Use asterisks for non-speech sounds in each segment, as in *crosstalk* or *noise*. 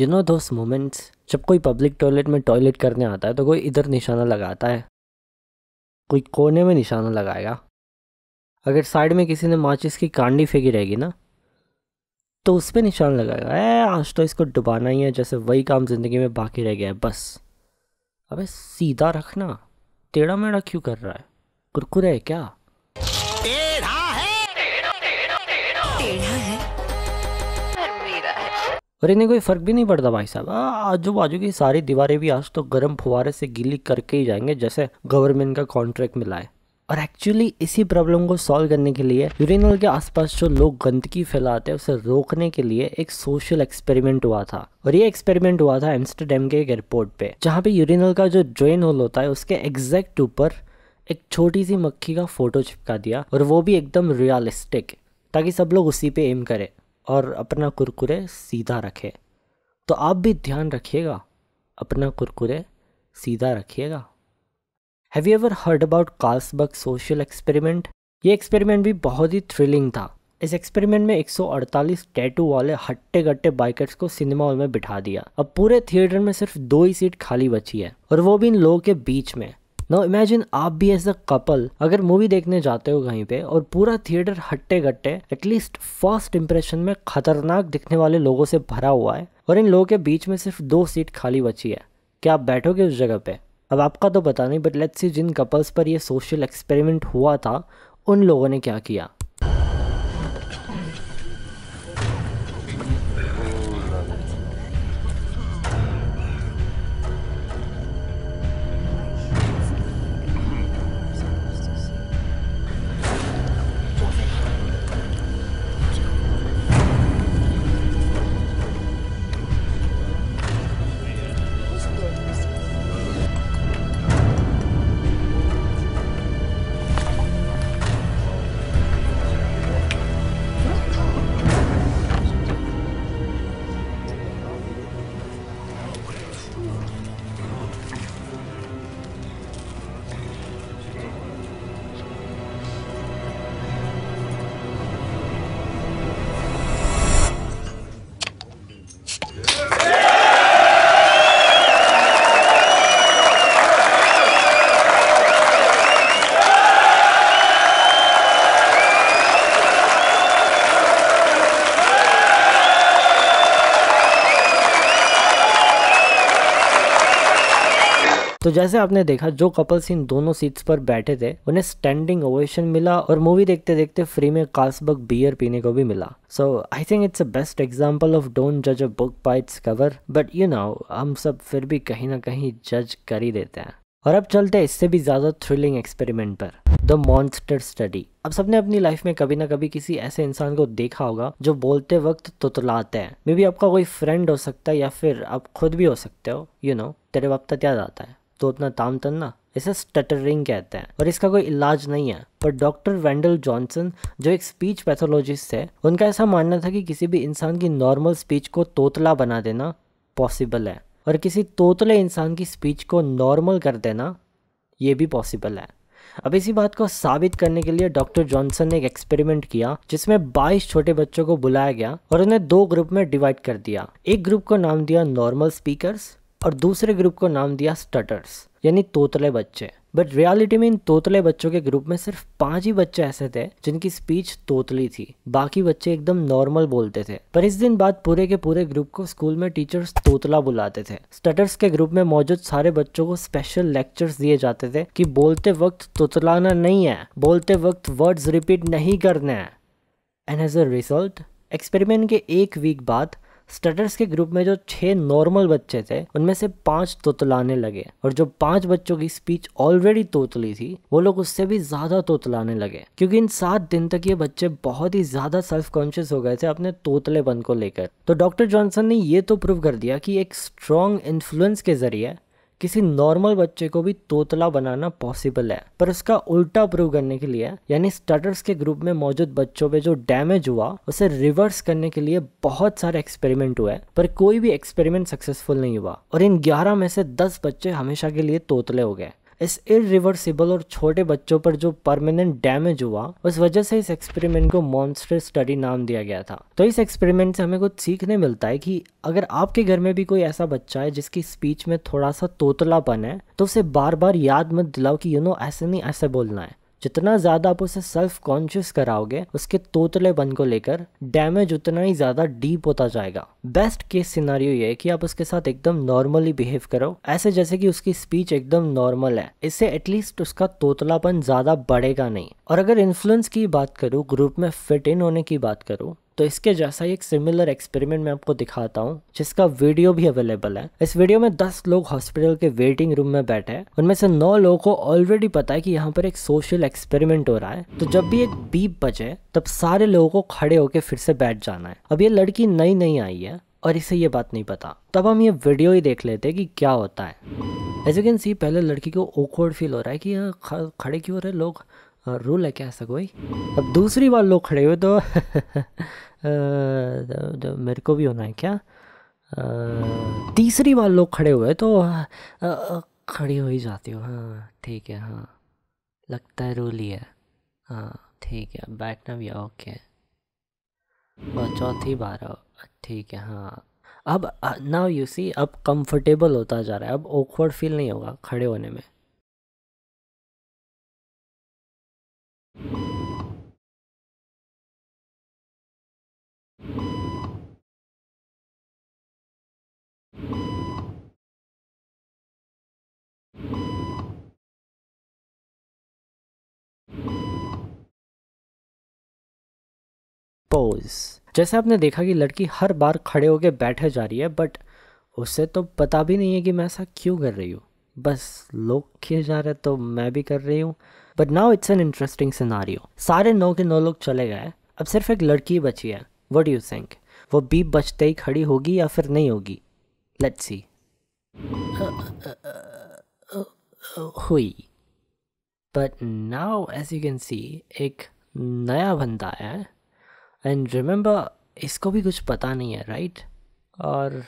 You know दो moments जब कोई पब्लिक टॉयलेट में टॉयलेट करने आता है तो कोई इधर निशाना लगाता है कोई कोने में निशाना लगाएगा अगर साइड में किसी ने माचिस की कांडी फेंकी रहेगी ना तो उस पर निशान लगाएगा ए आज तो इसको डुबाना ही है जैसे वही काम ज़िंदगी में बाकी रह गया है बस अबे सीधा रखना टेढ़ा मेढ़ा क्यों कर रहा है कुरकुरे क्या और इन्हें कोई फ़र्क भी नहीं पड़ता भाई साहब आजू बाजू की सारी दीवारें भी आज तो गर्म फुहारे से गीली करके ही जाएंगे जैसे गवर्नमेंट का कॉन्ट्रैक्ट मिला है और एक्चुअली इसी प्रॉब्लम को सॉल्व करने के लिए यूरिनल के आसपास जो लोग गंदगी फैलाते हैं उसे रोकने के लिए एक सोशल एक्सपेरिमेंट हुआ था और ये एक्सपेरिमेंट हुआ था एम्स्टरडेम के एक एयरपोर्ट पे जहाँ पे यूरिनल का जो ड्रेन होल होता है उसके एग्जैक्ट ऊपर एक छोटी सी मक्खी का फोटो चिपका दिया और वो भी एकदम रियलिस्टिक ताकि सब लोग उसी पे एम करें और अपना कुरकुरे सीधा रखे तो आप भी ध्यान रखिएगा अपना कुरकुरे सीधा रखिएगा have you ever heard about Carlsberg social experiment ये एक्सपेरिमेंट भी बहुत ही थ्रिलिंग था इस एक्सपेरिमेंट में 148 टैटू वाले हट्टे गट्टे बाइकर्स को सिनेमा हॉल में बिठा दिया अब पूरे थिएटर में सिर्फ दो ही सीट खाली बची है और वो भी इन लोगों के बीच में नो इमेजिन आप भी एज अ कपल अगर मूवी देखने जाते हो कहीं पे और पूरा थिएटर हट्टे गट्टे एटलीस्ट फर्स्ट इंप्रेशन में खतरनाक दिखने वाले लोगों से भरा हुआ है और इन लोगों के बीच में सिर्फ दो सीट खाली बची है क्या आप बैठोगे उस जगह पे अब आपका तो पता नहीं बट लेट्स सी जिन कपल्स पर यह सोशल एक्सपेरिमेंट हुआ था उन लोगों ने क्या किया तो जैसे आपने देखा जो कपल्स इन दोनों सीट्स पर बैठे थे उन्हें स्टैंडिंग ओवेशन मिला और मूवी देखते देखते फ्री में कासबर्ग बियर पीने को भी मिला so I think it's a best example of don't जज a book by its cover but you know हम सब फिर भी कहीं ना कहीं जज कर ही देते हैं और अब चलते हैं इससे भी ज़्यादा थ्रिलिंग एक्सपेरिमेंट पर द मॉन्स्टर स्टडी अब सबने अपनी लाइफ में कभी ना कभी किसी ऐसे इंसान को देखा होगा जो बोलते वक्त तुतलाते हैं मे भी आपका कोई फ्रेंड हो सकता है या फिर आप खुद भी हो सकते हो यू नो तेरे वक्त याद आता है तो उतना ताम तन्ना इसे स्टटरिंग कहते हैं और इसका कोई इलाज नहीं है पर डॉक्टर वेंडल जॉनसन जो एक स्पीच पैथोलॉजिस्ट है उनका ऐसा मानना था कि किसी भी इंसान की नॉर्मल स्पीच को तोतला बना देना पॉसिबल है और किसी तोतले इंसान की स्पीच को नॉर्मल कर देना ये भी पॉसिबल है अब इसी बात को साबित करने के लिए डॉक्टर जॉनसन ने एक एक्सपेरिमेंट किया जिसमें 22 छोटे बच्चों को बुलाया गया और उन्हें दो ग्रुप में डिवाइड कर दिया एक ग्रुप को नाम दिया नॉर्मल स्पीकर्स और दूसरे ग्रुप को नाम दिया स्टटर्स यानी तोतले बच्चे बट रियलिटी में इन तोतले बच्चों के ग्रुप में सिर्फ पांच ही बच्चे ऐसे थे जिनकी स्पीच तोतली थी बाकी बच्चे एकदम नॉर्मल बोलते थे पर इस दिन बाद पूरे के पूरे ग्रुप को स्कूल में टीचर्स तोतला बुलाते थे स्टटर्स के ग्रुप में मौजूद सारे बच्चों को स्पेशल लेक्चर्स दिए जाते थे कि बोलते वक्त तोतलाना नहीं है बोलते वक्त वर्ड्स रिपीट नहीं करने हैं and as a result experiment के एक वीक बाद स्टटर्स के ग्रुप में जो छह नॉर्मल बच्चे थे उनमें से पांच तोतलाने लगे और जो पांच बच्चों की स्पीच ऑलरेडी तोतली थी वो लोग उससे भी ज्यादा तोतलाने लगे क्योंकि इन सात दिन तक ये बच्चे बहुत ही ज्यादा सेल्फ कॉन्शियस हो गए थे अपने तोतले बन को लेकर तो डॉक्टर जॉनसन ने ये तो प्रूव कर दिया कि एक स्ट्रॉन्ग इन्फ्लुएंस के जरिए किसी नॉर्मल बच्चे को भी तोतला बनाना पॉसिबल है पर उसका उल्टा प्रूव करने के लिए यानी स्टटर्स के ग्रुप में मौजूद बच्चों पे जो डैमेज हुआ उसे रिवर्स करने के लिए बहुत सारे एक्सपेरिमेंट हुए पर कोई भी एक्सपेरिमेंट सक्सेसफुल नहीं हुआ और इन ग्यारह में से दस बच्चे हमेशा के लिए तोतले हो गए इस इरिवर्सिबल और छोटे बच्चों पर जो परमानेंट डैमेज हुआ उस वजह से इस एक्सपेरिमेंट को मॉन्स्टर स्टडी नाम दिया गया था तो इस एक्सपेरिमेंट से हमें कुछ सीखने मिलता है कि अगर आपके घर में भी कोई ऐसा बच्चा है जिसकी स्पीच में थोड़ा सा तोतलापन है तो उसे बार बार याद मत दिलाओ कि यू नो ऐसे नहीं ऐसे बोलना है जितना ज़्यादा आप उसे सेल्फ कॉन्शियस कराओगे उसके तोतले बन को लेकर डैमेज उतना ही ज़्यादा डीप होता जाएगा बेस्ट केस सिनारियो ये है कि आप उसके साथ एकदम नॉर्मली बिहेव करो ऐसे जैसे कि उसकी स्पीच एकदम नॉर्मल है इससे एटलीस्ट उसका तोतलापन ज़्यादा बढ़ेगा नहीं और अगर इन्फ्लुएंस की बात करूँ ग्रुप में फिट इन होने की बात करूँ तो इसके जैसा ही एक सिमिलर एक्सपेरिमेंट मैं आपको दिखाता हूँ जिसका वीडियो भी अवेलेबल है इस वीडियो में दस लोग हॉस्पिटल के वेटिंग रूम में बैठे हैं उनमें से नौ लोगों को ऑलरेडी पता है कि यहाँ पर एक सोशल एक्सपेरिमेंट हो रहा है तो जब भी एक बीप बजे तब सारे लोगों को खड़े होकर फिर से बैठ जाना है अब ये लड़की नई नई आई है और इसे ये बात नहीं पता तब हम ये वीडियो ही देख लेते हैं कि क्या होता है एज यू कैन सी पहले लड़की को ओकवर्ड फील हो रहा है कि यहाँ खड़े क्यों हो रहे लोग रूल हाँ, है क्या ऐसा कोई अब दूसरी बार लोग खड़े हुए तो, *laughs* तो, तो मेरे को भी होना है क्या तीसरी बार लोग खड़े हुए तो खड़ी हो ही जाती हो हाँ ठीक है हाँ लगता है रूल ही है हाँ ठीक है बैठना भी ओके और चौथी बार ठीक है हाँ अब नाउ यू सी अब कंफर्टेबल होता जा रहा है अब ओकवर्ड फील नहीं होगा खड़े होने में पोज जैसे आपने देखा कि लड़की हर बार खड़े होके बैठे जा रही है बट उसे तो पता भी नहीं है कि मैं ऐसा क्यों कर रही हूँ बस लोग किए जा रहे तो मैं भी कर रही हूँ but now it's an interesting scenario सारे नौ के नौ लोग चले गए अब सिर्फ एक लड़की बची है वट यू थिंक वो बीप बचते ही खड़ी होगी या फिर नहीं होगी लेट सी हुई but now as you can see एक नया बंदा है एंड रिमेंबर इसको भी कुछ पता नहीं है राइट right? और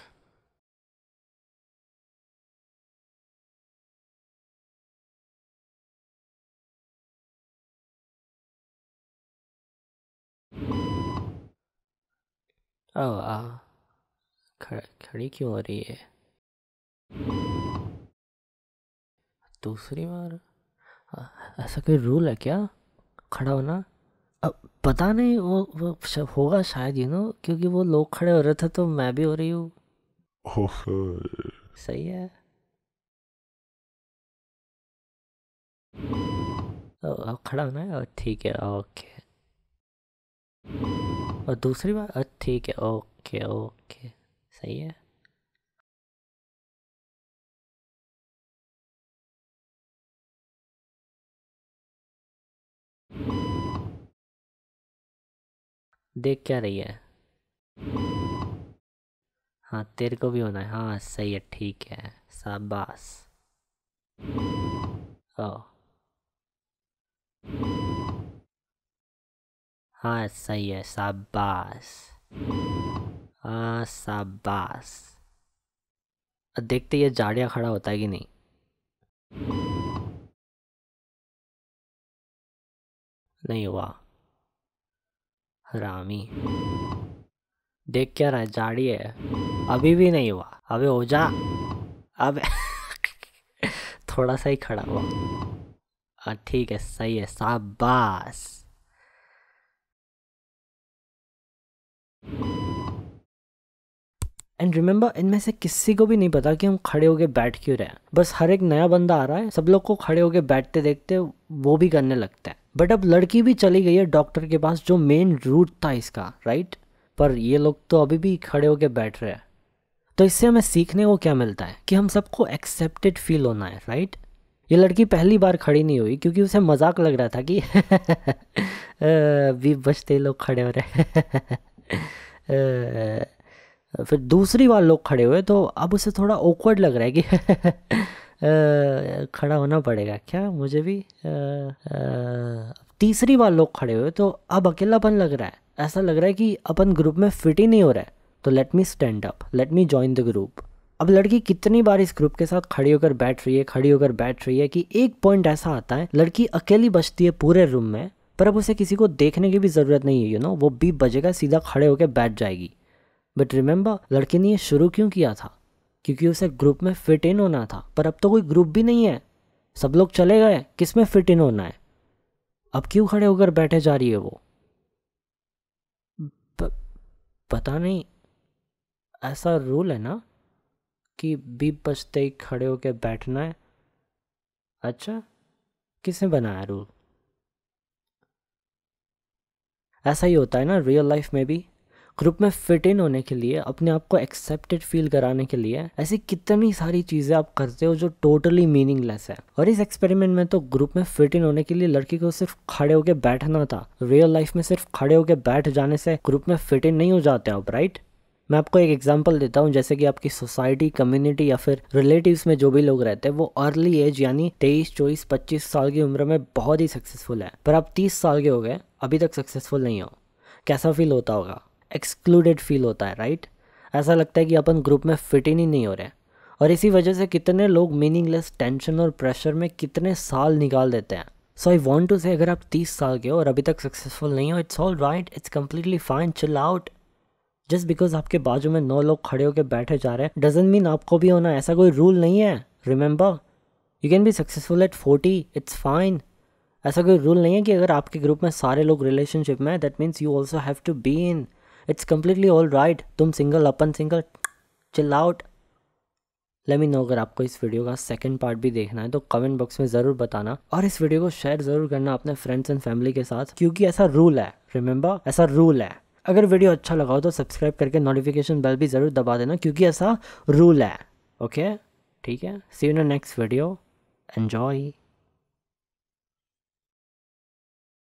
आ खड़ी क्यों हो रही है दूसरी बार ऐसा कोई रूल है क्या खड़ा होना अब पता नहीं वो, वो होगा शायद यू नो क्योंकि वो लोग खड़े हो रहे थे तो मैं भी हो रही हूँ सही है ओ, खड़ा होना है ठीक है ओके और दूसरी बार ठीक है ओके ओके सही है देख क्या रही है हाँ तेरे को भी होना है हाँ सही है ठीक है शाबाश ओ हाँ सही है शाबाश हाँ शाबाश देखते ये जाड़िया खड़ा होता है कि नहीं नहीं हुआ रामी देख क्या रहा है जाड़ी है अभी भी नहीं हुआ अबे हो जा अब *laughs* थोड़ा सा ही खड़ा हुआ हाँ, ठीक है सही है शाबाश एंड रिमेंबर इनमें से किसी को भी नहीं पता कि हम खड़े होके बैठ क्यों रहे हैं बस हर एक नया बंदा आ रहा है सब लोग को खड़े होके बैठते देखते वो भी करने लगता है बट अब लड़की भी चली गई है डॉक्टर के पास जो मेन रूट था इसका राइट पर ये लोग तो अभी भी खड़े होके बैठ रहे हैं तो इससे हमें सीखने को क्या मिलता है कि हम सबको एक्सेप्टेड फील होना है राइट ये लड़की पहली बार खड़ी नहीं हुई क्योंकि उसे मजाक लग रहा था कि *laughs* अभी बचते लोग खड़े हो रहे *laughs* फिर दूसरी बार लोग खड़े हुए तो अब उसे थोड़ा ओकवर्ड लग रहा है कि *laughs* खड़ा होना पड़ेगा क्या मुझे भी आ, आ, तीसरी बार लोग खड़े हुए तो अब अकेलापन लग रहा है ऐसा लग रहा है कि अपन ग्रुप में फिट ही नहीं हो रहा है तो let me stand up let me join the group अब लड़की कितनी बार इस ग्रुप के साथ खड़ी होकर बैठ रही है खड़ी होकर बैठ रही है कि एक पॉइंट ऐसा आता है लड़की अकेली बचती है पूरे रूम में पर अब उसे किसी को देखने की भी ज़रूरत नहीं है यू नो वो बीप बजेगा सीधा खड़े होकर बैठ जाएगी बट रिमेंबर लड़के ने ये शुरू क्यों किया था क्योंकि उसे ग्रुप में फिट इन होना था पर अब तो कोई ग्रुप भी नहीं है सब लोग चले गए किस में फिट इन होना है अब क्यों खड़े होकर बैठे जा रही है वो प, पता नहीं ऐसा रूल है ना कि बी बजते ही खड़े होकर बैठना है अच्छा किसने बनाया रूल ऐसा ही होता है ना रियल लाइफ में भी ग्रुप में फिट इन होने के लिए अपने आप को एक्सेप्टेड फील कराने के लिए ऐसी कितनी सारी चीज़ें आप करते हो जो टोटली मीनिंगलेस है और इस एक्सपेरिमेंट में तो ग्रुप में फिट इन होने के लिए लड़की को सिर्फ खड़े होकर बैठना था रियल लाइफ में सिर्फ खड़े होकर बैठ जाने से ग्रुप में फिट इन नहीं हो जाते आप राइट मैं आपको एक एग्जांपल देता हूँ जैसे कि आपकी सोसाइटी कम्युनिटी या फिर रिलेटिव्स में जो भी लोग रहते हैं वो अर्ली एज यानी तेईस चौबीस पच्चीस साल की उम्र में बहुत ही सक्सेसफुल है पर आप तीस साल के हो गए अभी तक सक्सेसफुल नहीं हो कैसा फील होता होगा एक्सक्लूडेड फील होता है राइट ऐसा लगता है कि अपन ग्रुप में फिट ही नहीं, हो रहे और इसी वजह से कितने लोग मीनिंगलेस टेंशन और प्रेशर में कितने साल निकाल देते हैं सो आई वॉन्ट टू से अगर आप तीस साल के हो और अभी तक सक्सेसफुल नहीं हो it's all right it's completely fine chill out just because आपके बाजू में नौ लोग खड़े होकर बैठे जा रहे हैं डजेंट मीन आपको भी होना ऐसा कोई रूल नहीं है remember you can be successful at forty it's fine ऐसा कोई रूल नहीं है कि अगर आपके ग्रुप में सारे लोग रिलेशनशिप में that means you also have to be in it's completely all right तुम सिंगल अपन single chill out let me know अगर आपको इस वीडियो का सेकंड पार्ट भी देखना है तो कमेंट बॉक्स में ज़रूर बताना और इस वीडियो को शेयर ज़रूर करना अपने फ्रेंड्स एंड फैमिली के साथ क्योंकि ऐसा रूल है रिमेंबर ऐसा रूल है अगर वीडियो अच्छा लगा हो तो सब्सक्राइब करके नोटिफिकेशन बेल भी ज़रूर दबा देना क्योंकि ऐसा रूल है ओके ठीक है see you next video enjoy